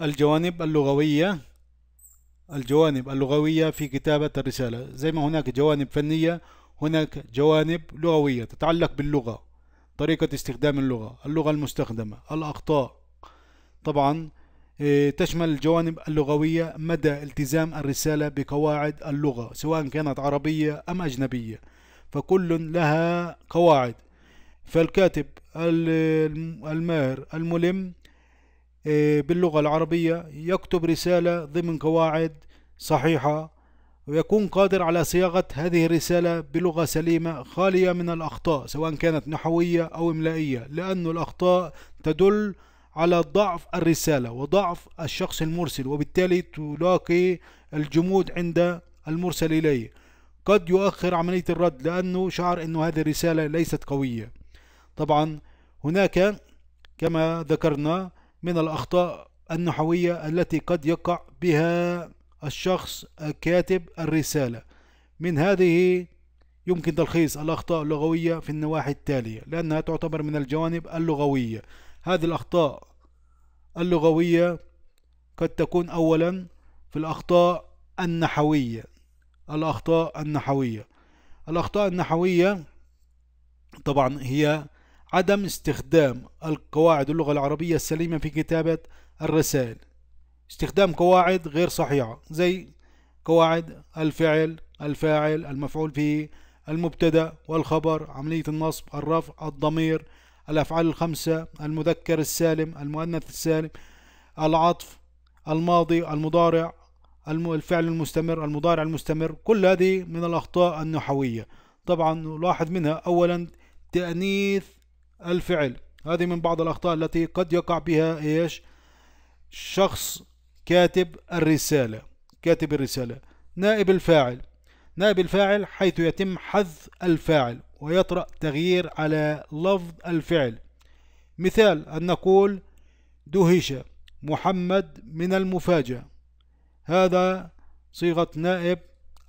الجوانب اللغوية الجوانب اللغوية في كتابة الرسالة زي ما هناك جوانب فنية هناك جوانب لغوية تتعلق باللغة طريقة استخدام اللغة اللغة المستخدمة الأخطاء طبعا آه، تشمل الجوانب اللغوية مدى التزام الرسالة بقواعد اللغة سواء كانت عربية أم أجنبية فكل لها قواعد فالكاتب الماهر الملم آه، باللغة العربية يكتب رسالة ضمن قواعد صحيحة ويكون قادر على صياغة هذه الرسالة بلغة سليمة خالية من الأخطاء سواء كانت نحوية أو إملائية لأن الأخطاء تدل على ضعف الرسالة وضعف الشخص المرسل وبالتالي تلاقي الجمود عند المرسل إليه قد يؤخر عملية الرد لأنه شعر أن هذه الرسالة ليست قوية طبعا هناك كما ذكرنا من الأخطاء النحوية التي قد يقع بها الشخص كاتب الرسالة من هذه يمكن تلخيص الأخطاء اللغوية في النواحي التالية لأنها تعتبر من الجوانب اللغوية هذه الأخطاء اللغوية قد تكون أولا في الأخطاء النحوية الأخطاء النحوية الأخطاء النحوية طبعا هي عدم استخدام القواعد اللغة العربية السليمة في كتابة الرسائل استخدام قواعد غير صحيحة زي قواعد الفعل الفاعل المفعول به المبتدأ والخبر عملية النصب الرفع الضمير الأفعال الخمسة المذكر السالم المؤنث السالم العطف الماضي المضارع الفعل المستمر المضارع المستمر كل هذه من الأخطاء النحوية طبعا نلاحظ منها أولا تأنيث الفعل هذه من بعض الأخطاء التي قد يقع بها إيش شخص كاتب الرسالة كاتب الرسالة نائب الفاعل نائب الفاعل حيث يتم حذف الفاعل ويطرأ تغيير على لفظ الفعل مثال أن نقول دهش محمد من المفاجأة هذا صيغة نائب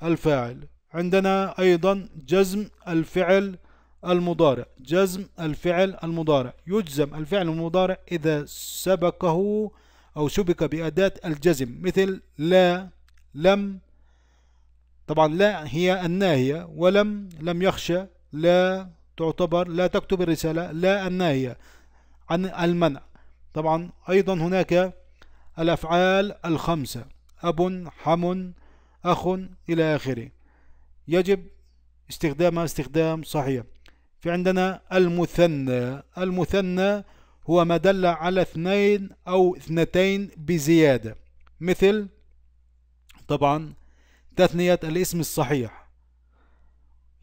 الفاعل عندنا أيضا جزم الفعل المضارع جزم الفعل المضارع يجزم الفعل المضارع إذا سبقه أو سبق بأداة الجزم مثل لا لم طبعا لا هي الناهية ولم لم يخشى لا تعتبر لا تكتب الرسالة لا الناهية عن المنع طبعا أيضا هناك الأفعال الخمسة أب حم أخ إلى آخره يجب استخدامها استخدام صحيح في عندنا المثنى المثنى هو ما دل على اثنين أو اثنتين بزيادة مثل طبعا تثنية الاسم الصحيح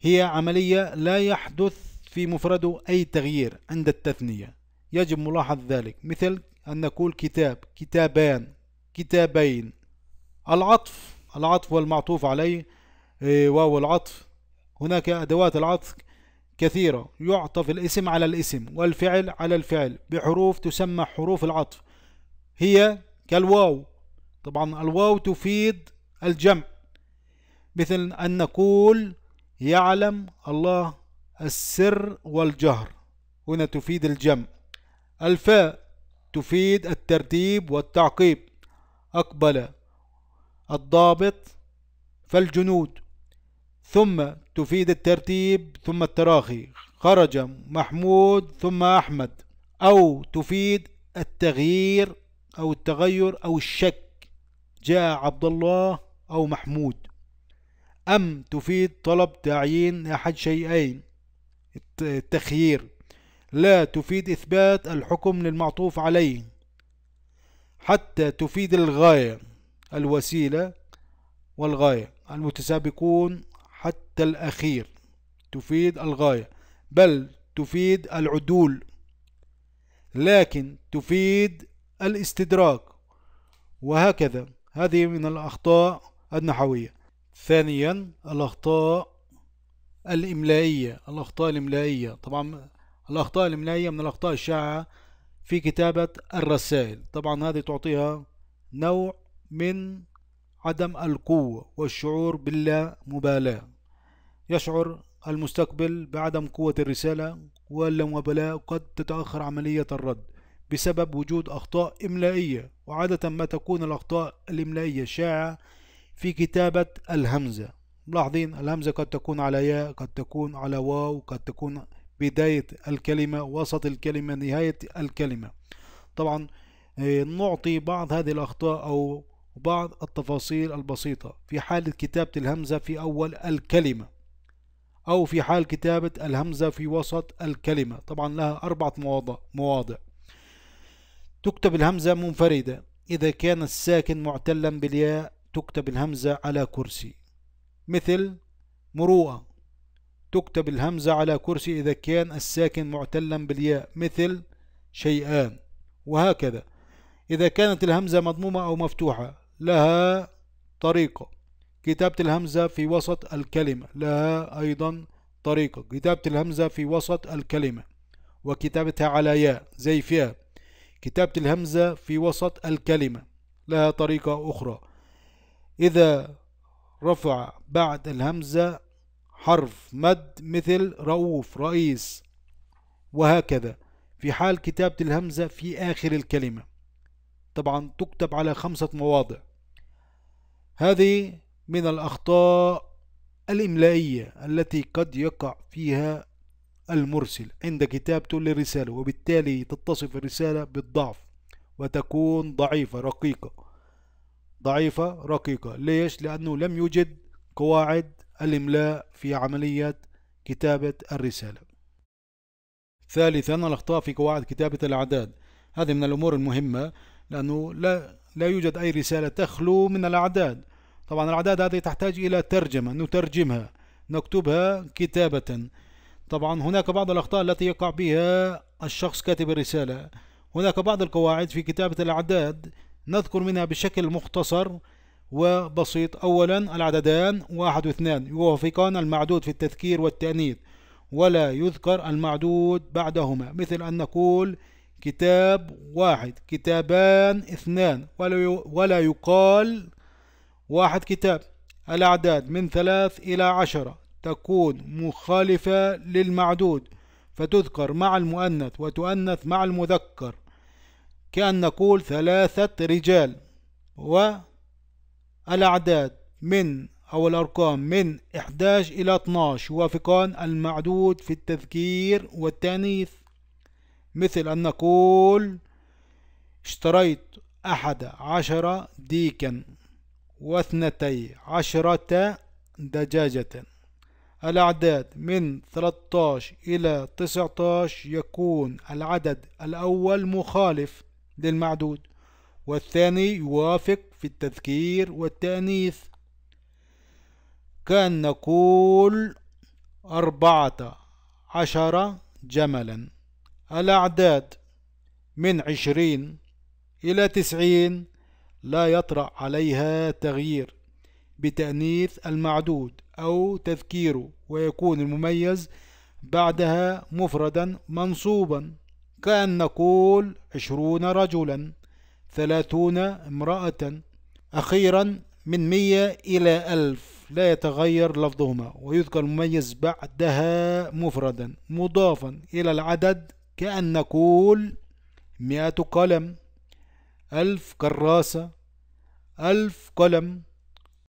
هي عملية لا يحدث في مفرده أي تغيير عند التثنية يجب ملاحظة ذلك مثل أن نقول كتاب كتابان كتابين العطف العطف والمعطوف عليه آه، واو العطف هناك أدوات العطف كثيرة يعطف الاسم على الاسم والفعل على الفعل بحروف تسمى حروف العطف هي كالواو طبعا الواو تفيد الجمع مثل أن نقول يعلم الله السر والجهر هنا تفيد الجمع الفاء تفيد الترتيب والتعقيب أقبل الضابط فالجنود ثم تفيد الترتيب ثم التراخي خرج محمود ثم أحمد أو تفيد التغيير أو التغير أو الشك جاء عبد الله أو محمود أم تفيد طلب تعيين أحد شيئين التخيير لا تفيد إثبات الحكم للمعطوف عليه حتى تفيد الغاية الوسيلة والغاية المتسابقون حتى الأخير تفيد الغاية بل تفيد العدول لكن تفيد الاستدراك وهكذا هذه من الأخطاء النحوية ثانيا الأخطاء الإملائية الأخطاء الإملائية طبعا الأخطاء الإملائية من الأخطاء الشائعة في كتابة الرسائل طبعا هذه تعطيها نوع من عدم القوة والشعور باللا مبالاة يشعر المستقبل بعدم قوة الرسالة وبلاء قد تتأخر عملية الرد بسبب وجود أخطاء إملائية وعادة ما تكون الأخطاء الإملائية شائعة في كتابة الهمزة ملاحظين الهمزة قد تكون على ياء قد تكون على واو قد تكون بداية الكلمة وسط الكلمة نهاية الكلمة طبعا آه، نعطي بعض هذه الأخطاء أو بعض التفاصيل البسيطة في حالة كتابة الهمزة في أول الكلمة أو في حال كتابة الهمزة في وسط الكلمة طبعا لها أربعة مواضع, مواضع. تكتب الهمزة منفردة إذا كان الساكن معتلا بالياء تكتب الهمزة على كرسي مثل مروءة تكتب الهمزة على كرسي إذا كان الساكن معتلا بالياء مثل شيئان وهكذا إذا كانت الهمزة مضمومة أو مفتوحة لها طريقة كتابة الهمزة في وسط الكلمة لها أيضا طريقة كتابة الهمزة في وسط الكلمة وكتابتها على ياء زي فيها كتابة الهمزة في وسط الكلمة لها طريقة أخرى إذا رفع بعد الهمزة حرف مد مثل رؤوف رئيس وهكذا في حال كتابة الهمزة في آخر الكلمة طبعا تكتب على خمسة مواضع هذه من الأخطاء الإملائية التي قد يقع فيها المرسل عند كتابته للرسالة وبالتالي تتصف الرسالة بالضعف وتكون ضعيفة رقيقة ضعيفة رقيقة ليش؟ لأنه لم يوجد قواعد الإملاء في عملية كتابة الرسالة ثالثا الأخطاء في قواعد كتابة الأعداد هذه من الأمور المهمة لأنه لا, لا يوجد أي رسالة تخلو من الأعداد طبعا الأعداد هذه تحتاج إلى ترجمة نترجمها نكتبها كتابة طبعا هناك بعض الأخطاء التي يقع بها الشخص كاتب الرسالة هناك بعض القواعد في كتابة الأعداد نذكر منها بشكل مختصر وبسيط أولا العددان واحد واثنان يوافقان المعدود في التذكير والتأنيث ولا يذكر المعدود بعدهما مثل أن نقول كتاب واحد كتابان اثنان ولا يقال واحد كتاب الأعداد من ثلاث إلى عشرة تكون مخالفة للمعدود فتذكر مع المؤنث وتؤنث مع المذكر كأن نقول ثلاثة رجال والأعداد من أو الأرقام من 11 إلى 12 يوافقان المعدود في التذكير والتأنيث مثل أن نقول اشتريت أحد عشر ديكا واثنتي عشرة دجاجة الأعداد من 13 إلى 19 يكون العدد الأول مخالف للمعدود والثاني يوافق في التذكير والتأنيث كان نقول أربعة عشر جملا الأعداد من عشرين إلى تسعين لا يطرأ عليها تغيير بتأنيث المعدود أو تذكيره ويكون المميز بعدها مفردا منصوبا كأن نقول عشرون رجلا ثلاثون امرأة أخيرا من مية إلى ألف لا يتغير لفظهما ويذكر المميز بعدها مفردا مضافا إلى العدد كأن نقول مئة قلم ألف كراسة ألف قلم